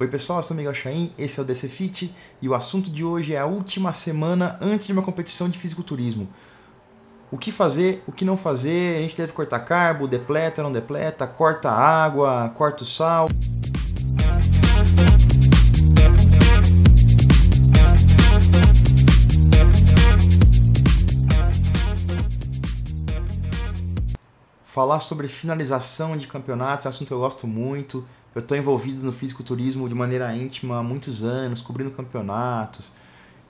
Oi pessoal, eu sou Miguel Chaim, esse é o DC Fit e o assunto de hoje é a última semana antes de uma competição de fisiculturismo. O que fazer, o que não fazer, a gente deve cortar carbo, depleta, não depleta, corta água, corta o sal. Falar sobre finalização de campeonatos é um assunto que eu gosto muito. Eu estou envolvido no fisiculturismo de maneira íntima há muitos anos, cobrindo campeonatos,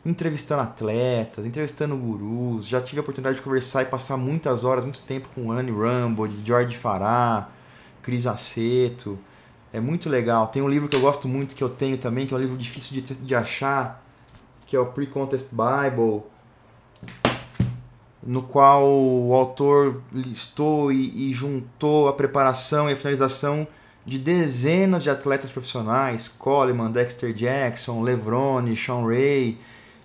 entrevistando atletas, entrevistando gurus. Já tive a oportunidade de conversar e passar muitas horas, muito tempo com Anne Rumble, George Farah, Cris Aceto. É muito legal. Tem um livro que eu gosto muito, que eu tenho também, que é um livro difícil de, de achar, que é o Pre-Contest Bible, no qual o autor listou e, e juntou a preparação e a finalização de dezenas de atletas profissionais, Coleman, Dexter Jackson, Levrone, Sean Ray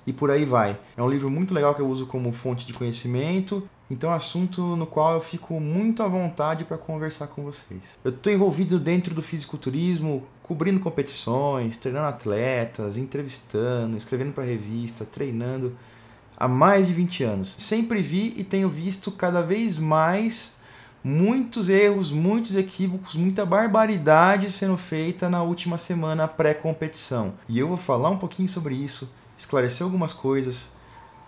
e por aí vai. É um livro muito legal que eu uso como fonte de conhecimento então, é um assunto no qual eu fico muito à vontade para conversar com vocês. Eu estou envolvido dentro do fisiculturismo, cobrindo competições, treinando atletas, entrevistando, escrevendo para revista, treinando há mais de 20 anos. Sempre vi e tenho visto cada vez mais muitos erros, muitos equívocos, muita barbaridade sendo feita na última semana pré-competição. E eu vou falar um pouquinho sobre isso, esclarecer algumas coisas,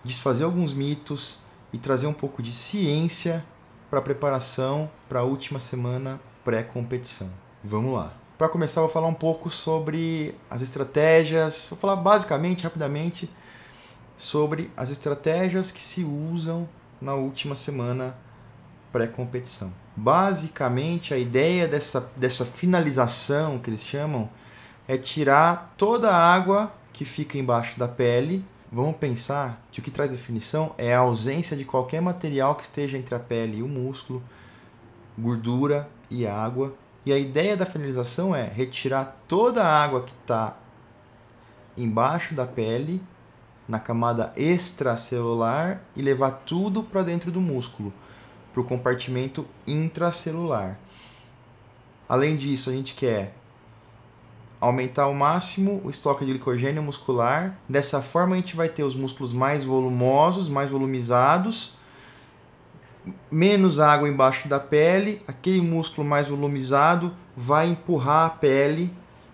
desfazer alguns mitos e trazer um pouco de ciência para a preparação para a última semana pré-competição. Vamos lá. Para começar, vou falar um pouco sobre as estratégias, vou falar basicamente, rapidamente, sobre as estratégias que se usam na última semana pré-competição. Basicamente, a ideia dessa, dessa finalização que eles chamam é tirar toda a água que fica embaixo da pele. Vamos pensar que o que traz definição é a ausência de qualquer material que esteja entre a pele e o músculo, gordura e água. E a ideia da finalização é retirar toda a água que está embaixo da pele, na camada extracelular, e levar tudo para dentro do músculo para o compartimento intracelular. Além disso, a gente quer aumentar ao máximo o estoque de glicogênio muscular. Dessa forma, a gente vai ter os músculos mais volumosos, mais volumizados, menos água embaixo da pele. Aquele músculo mais volumizado vai empurrar a pele,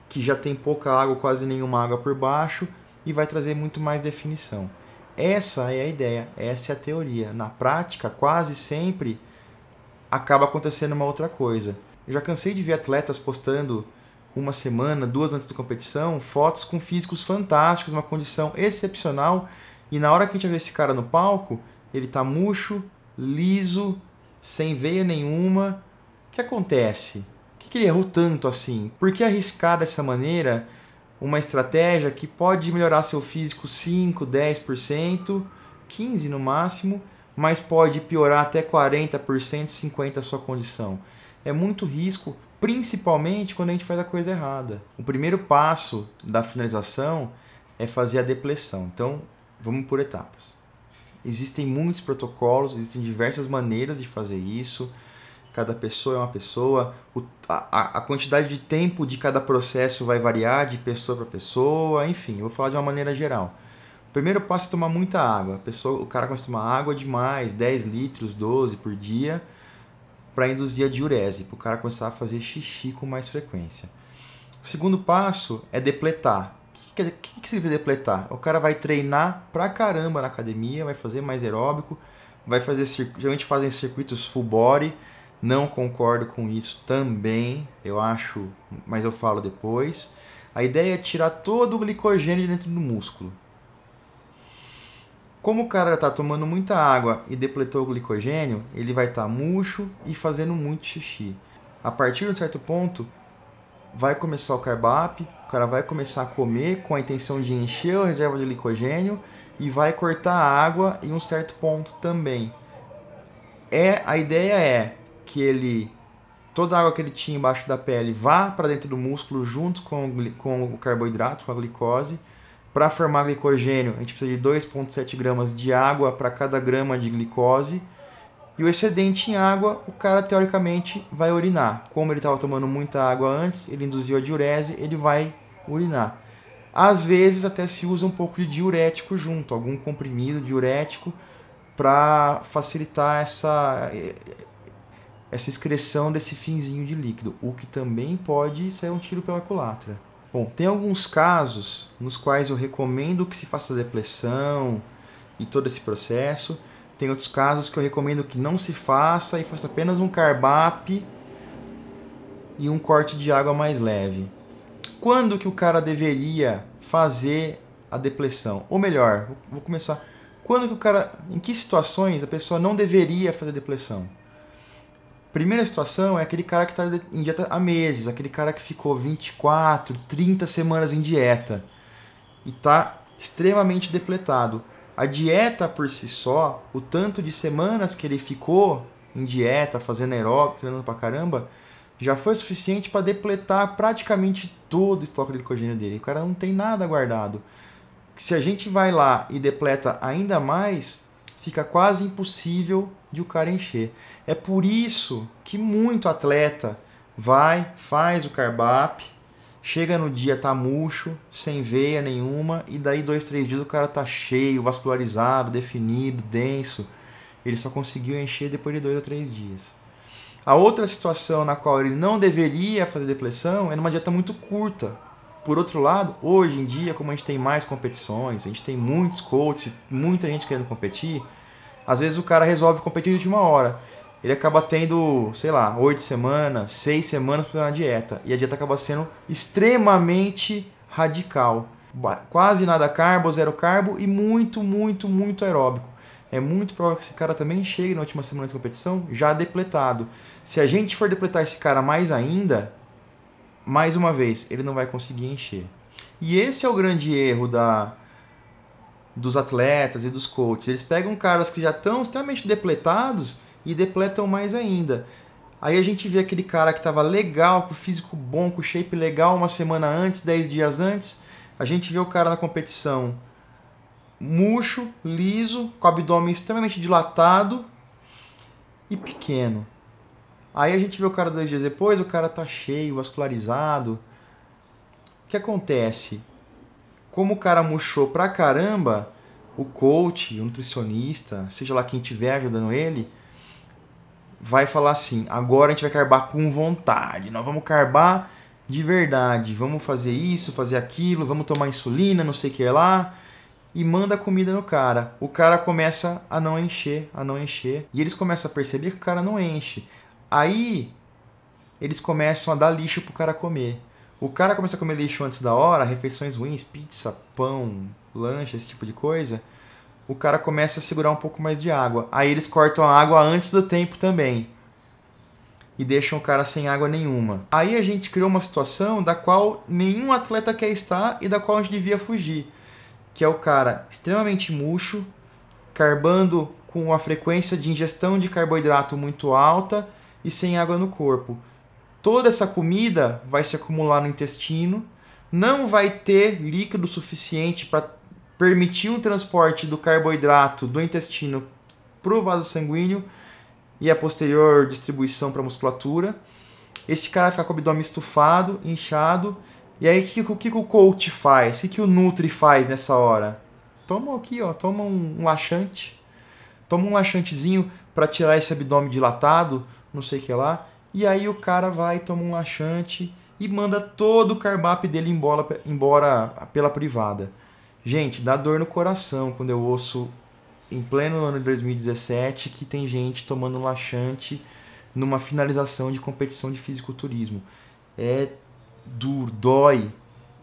que já tem pouca água, quase nenhuma água por baixo, e vai trazer muito mais definição. Essa é a ideia, essa é a teoria. Na prática, quase sempre acaba acontecendo uma outra coisa. Eu já cansei de ver atletas postando uma semana, duas antes da competição, fotos com físicos fantásticos, uma condição excepcional, e na hora que a gente vê esse cara no palco, ele tá murcho, liso, sem veia nenhuma. O que acontece? Por que ele errou tanto assim? Por que arriscar dessa maneira? uma estratégia que pode melhorar seu físico 5, 10%, 15 no máximo, mas pode piorar até 40%, 50 a sua condição. É muito risco, principalmente quando a gente faz a coisa errada. O primeiro passo da finalização é fazer a depressão. Então, vamos por etapas. Existem muitos protocolos, existem diversas maneiras de fazer isso cada pessoa é uma pessoa, o, a, a quantidade de tempo de cada processo vai variar de pessoa para pessoa, enfim, eu vou falar de uma maneira geral. O primeiro passo é tomar muita água. A pessoa, o cara começa a tomar água demais, 10 litros, 12 por dia, para induzir a diurese, para o cara começar a fazer xixi com mais frequência. O segundo passo é depletar. O que, que, que significa depletar? O cara vai treinar pra caramba na academia, vai fazer mais aeróbico, vai fazer. Geralmente fazem circuitos full body, não concordo com isso também, eu acho, mas eu falo depois. A ideia é tirar todo o glicogênio dentro do músculo. Como o cara está tomando muita água e depletou o glicogênio, ele vai estar tá murcho e fazendo muito xixi. A partir de um certo ponto, vai começar o carbap, o cara vai começar a comer com a intenção de encher a reserva de glicogênio e vai cortar a água em um certo ponto também. É, a ideia é que ele toda a água que ele tinha embaixo da pele vá para dentro do músculo junto com, com o carboidrato, com a glicose. Para formar glicogênio, a gente precisa de 2,7 gramas de água para cada grama de glicose. E o excedente em água, o cara teoricamente vai urinar. Como ele estava tomando muita água antes, ele induziu a diurese, ele vai urinar. Às vezes até se usa um pouco de diurético junto, algum comprimido diurético para facilitar essa essa excreção desse finzinho de líquido, o que também pode sair um tiro pela culatra. Bom, tem alguns casos nos quais eu recomendo que se faça a depressão e todo esse processo. Tem outros casos que eu recomendo que não se faça e faça apenas um carbap e um corte de água mais leve. Quando que o cara deveria fazer a depressão? Ou melhor, vou começar. Quando que o cara, em que situações a pessoa não deveria fazer depressão? Primeira situação é aquele cara que está em dieta há meses, aquele cara que ficou 24, 30 semanas em dieta e está extremamente depletado. A dieta por si só, o tanto de semanas que ele ficou em dieta, fazendo aeróbico, treinando pra caramba, já foi suficiente para depletar praticamente todo o estoque de glicogênio dele. O cara não tem nada guardado. Se a gente vai lá e depleta ainda mais, fica quase impossível de o cara encher. É por isso que muito atleta vai, faz o carbap, chega no dia tá murcho, sem veia nenhuma, e daí dois, três dias o cara tá cheio, vascularizado, definido, denso. Ele só conseguiu encher depois de dois ou três dias. A outra situação na qual ele não deveria fazer depressão é numa dieta muito curta. Por outro lado, hoje em dia, como a gente tem mais competições, a gente tem muitos coaches, muita gente querendo competir, às vezes o cara resolve competir de última hora. Ele acaba tendo, sei lá, oito semanas, seis semanas para fazer uma dieta. E a dieta acaba sendo extremamente radical. Quase nada carbo, zero carbo e muito, muito, muito aeróbico. É muito provável que esse cara também chegue na última semana de competição já depletado. Se a gente for depletar esse cara mais ainda, mais uma vez, ele não vai conseguir encher. E esse é o grande erro da, dos atletas e dos coaches. Eles pegam caras que já estão extremamente depletados e depletam mais ainda. Aí a gente vê aquele cara que estava legal, com físico bom, com shape legal uma semana antes, dez dias antes. A gente vê o cara na competição murcho, liso, com o abdômen extremamente dilatado e pequeno. Aí a gente vê o cara dois dias depois, o cara tá cheio, vascularizado. O que acontece? Como o cara murchou pra caramba, o coach, o nutricionista, seja lá quem estiver ajudando ele, vai falar assim: agora a gente vai carbar com vontade, nós vamos carbar de verdade, vamos fazer isso, fazer aquilo, vamos tomar insulina, não sei o que lá. E manda comida no cara. O cara começa a não encher, a não encher. E eles começam a perceber que o cara não enche. Aí eles começam a dar lixo pro cara comer. O cara começa a comer lixo antes da hora, refeições ruins, pizza, pão, lanche, esse tipo de coisa. O cara começa a segurar um pouco mais de água. Aí eles cortam a água antes do tempo também. E deixam o cara sem água nenhuma. Aí a gente criou uma situação da qual nenhum atleta quer estar e da qual a gente devia fugir. Que é o cara extremamente murcho, carbando com uma frequência de ingestão de carboidrato muito alta e sem água no corpo. Toda essa comida vai se acumular no intestino, não vai ter líquido suficiente para permitir um transporte do carboidrato do intestino para o vaso sanguíneo e a posterior distribuição para a musculatura. Esse cara fica com o abdômen estufado, inchado. E aí, o que, que, que, o coach faz? O que, que o Nutri faz nessa hora? Toma aqui, ó, toma um, um laxante. Toma um laxantezinho para tirar esse abdômen dilatado, não sei o que lá. E aí o cara vai, toma um laxante e manda todo o carbap dele embora, embora pela privada. Gente, dá dor no coração quando eu ouço em pleno ano de 2017 que tem gente tomando laxante numa finalização de competição de fisiculturismo. É duro, dói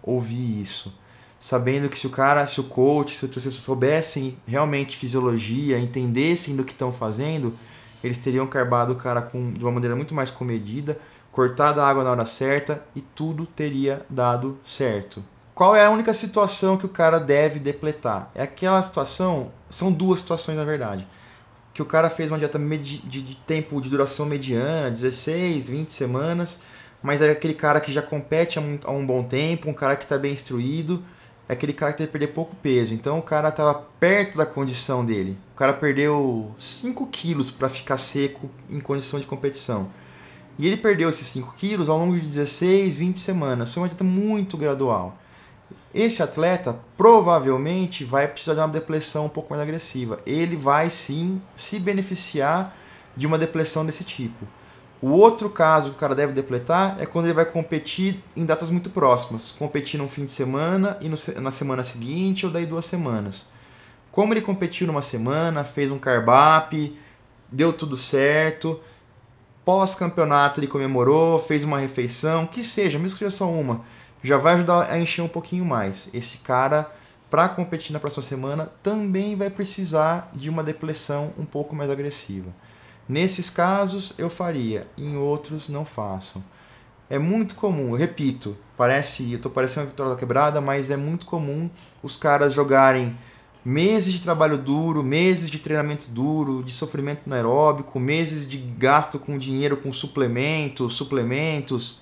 ouvir isso. Sabendo que se o cara, se o coach, se o professor soubessem realmente fisiologia, entendessem do que estão fazendo, eles teriam carbado o cara com, de uma maneira muito mais comedida, cortado a água na hora certa e tudo teria dado certo. Qual é a única situação que o cara deve depletar? É aquela situação, são duas situações na verdade, que o cara fez uma dieta de, de tempo de duração mediana, 16, 20 semanas, mas é aquele cara que já compete há um, há um bom tempo, um cara que está bem instruído, é aquele cara que teve que perder pouco peso. Então o cara estava perto da condição dele. O cara perdeu 5 quilos para ficar seco em condição de competição. E ele perdeu esses 5 quilos ao longo de 16, 20 semanas. Foi uma dieta muito gradual. Esse atleta provavelmente vai precisar de uma depressão um pouco mais agressiva. Ele vai sim se beneficiar de uma depressão desse tipo. O outro caso que o cara deve depletar é quando ele vai competir em datas muito próximas. Competir num fim de semana e no, na semana seguinte ou daí duas semanas. Como ele competiu numa semana, fez um carbap, deu tudo certo, pós-campeonato ele comemorou, fez uma refeição, que seja, mesmo que seja só uma, já vai ajudar a encher um pouquinho mais. Esse cara, para competir na próxima semana, também vai precisar de uma depleção um pouco mais agressiva. Nesses casos eu faria, em outros não faço É muito comum, repito, parece, eu tô parecendo a Vitória da Quebrada, mas é muito comum os caras jogarem meses de trabalho duro, meses de treinamento duro, de sofrimento anaeróbico, meses de gasto com dinheiro com suplementos, suplementos,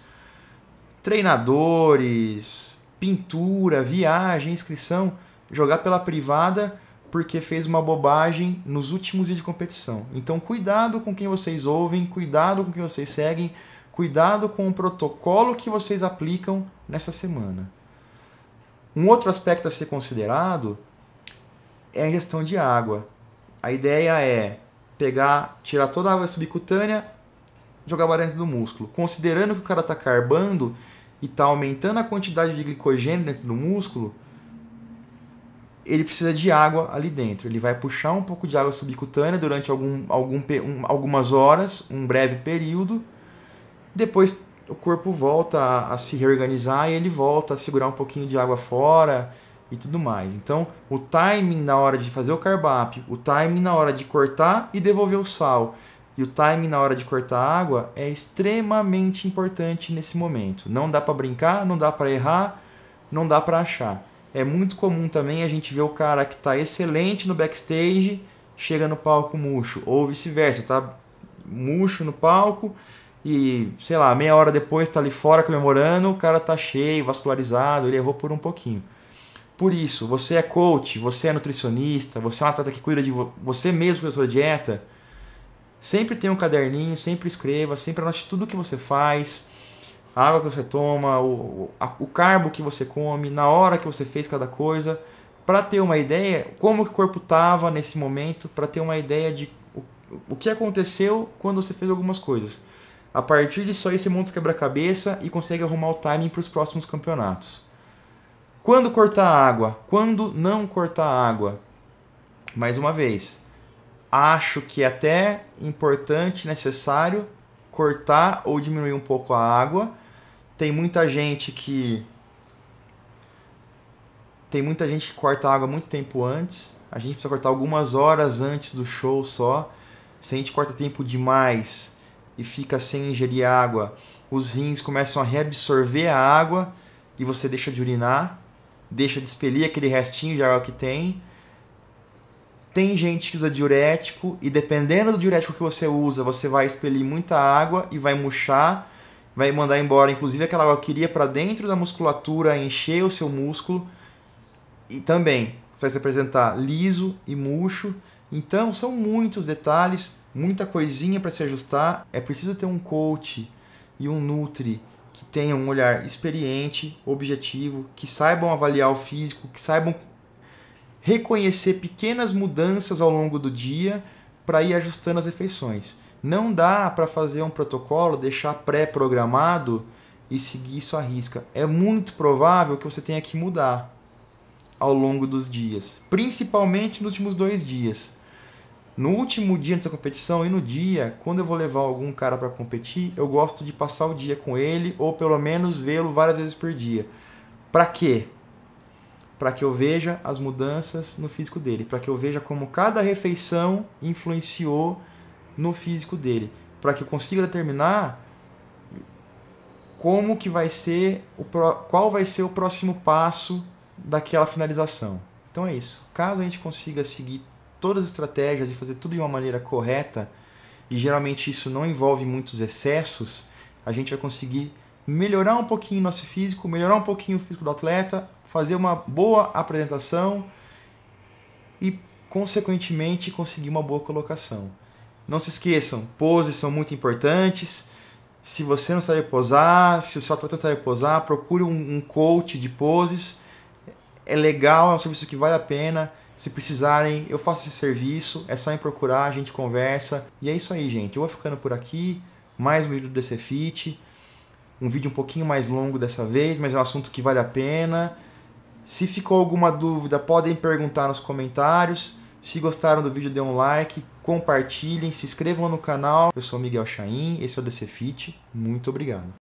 treinadores, pintura, viagem, inscrição, jogar pela privada porque fez uma bobagem nos últimos dias de competição. Então, cuidado com quem vocês ouvem, cuidado com quem vocês seguem, cuidado com o protocolo que vocês aplicam nessa semana. Um outro aspecto a ser considerado é a gestão de água. A ideia é pegar, tirar toda a água subcutânea, jogar para dentro do músculo. Considerando que o cara está carbando e está aumentando a quantidade de glicogênio dentro do músculo, ele precisa de água ali dentro. Ele vai puxar um pouco de água subcutânea durante algum, algum, um, algumas horas, um breve período. Depois o corpo volta a, a, se reorganizar e ele volta a segurar um pouquinho de água fora e tudo mais. Então, o timing na hora de fazer o cardápio, o timing na hora de cortar e devolver o sal e o timing na hora de cortar a água é extremamente importante nesse momento. Não dá para brincar, não dá para errar, não dá para achar. É muito comum também a gente ver o cara que está excelente no backstage, chega no palco murcho, ou vice-versa, tá murcho no palco e, sei lá, meia hora depois está ali fora comemorando, o cara tá cheio, vascularizado, ele errou por um pouquinho. Por isso, você é coach, você é nutricionista, você é um atleta que cuida de vo você mesmo com a sua dieta, sempre tenha um caderninho, sempre escreva, sempre anote tudo que você faz, a água que você toma, o, a, o carbo que você come, na hora que você fez cada coisa, para ter uma ideia como que o corpo estava nesse momento, para ter uma ideia de o, o que aconteceu quando você fez algumas coisas. A partir disso aí você monta o quebra-cabeça e consegue arrumar o timing para os próximos campeonatos. Quando cortar água? Quando não cortar água? Mais uma vez, acho que é até importante, necessário cortar ou diminuir um pouco a água. Tem muita gente que tem muita gente que corta a água muito tempo antes. A gente precisa cortar algumas horas antes do show só. Se a gente corta tempo demais e fica sem ingerir água, os rins começam a reabsorver a água e você deixa de urinar, deixa de expelir aquele restinho de água que tem tem gente que usa diurético e dependendo do diurético que você usa, você vai expelir muita água e vai murchar, vai mandar embora inclusive aquela água que iria para dentro da musculatura, encher o seu músculo e também você vai se apresentar liso e murcho. Então, são muitos detalhes, muita coisinha para se ajustar. É preciso ter um coach e um nutri que tenham um olhar experiente, objetivo, que saibam avaliar o físico, que saibam reconhecer pequenas mudanças ao longo do dia para ir ajustando as refeições. Não dá para fazer um protocolo, deixar pré-programado e seguir isso à risca. É muito provável que você tenha que mudar ao longo dos dias, principalmente nos últimos dois dias. No último dia antes da competição e no dia, quando eu vou levar algum cara para competir, eu gosto de passar o dia com ele ou pelo menos vê-lo várias vezes por dia. Para quê? para que eu veja as mudanças no físico dele, para que eu veja como cada refeição influenciou no físico dele, para que eu consiga determinar como que vai ser o pro... qual vai ser o próximo passo daquela finalização. Então é isso. Caso a gente consiga seguir todas as estratégias e fazer tudo de uma maneira correta, e geralmente isso não envolve muitos excessos, a gente vai conseguir melhorar um pouquinho nosso físico, melhorar um pouquinho o físico do atleta, fazer uma boa apresentação e, consequentemente, conseguir uma boa colocação. Não se esqueçam, poses são muito importantes. Se você não sabe posar, se o seu atleta não sabe posar, procure um coach de poses. É legal, é um serviço que vale a pena. Se precisarem, eu faço esse serviço. É só me procurar, a gente conversa. E é isso aí, gente. Eu vou ficando por aqui. Mais um vídeo do DC Fit um vídeo um pouquinho mais longo dessa vez, mas é um assunto que vale a pena. Se ficou alguma dúvida, podem perguntar nos comentários. Se gostaram do vídeo, dê um like, compartilhem, se inscrevam no canal. Eu sou Miguel Chaim, esse é o DC Fit. Muito obrigado.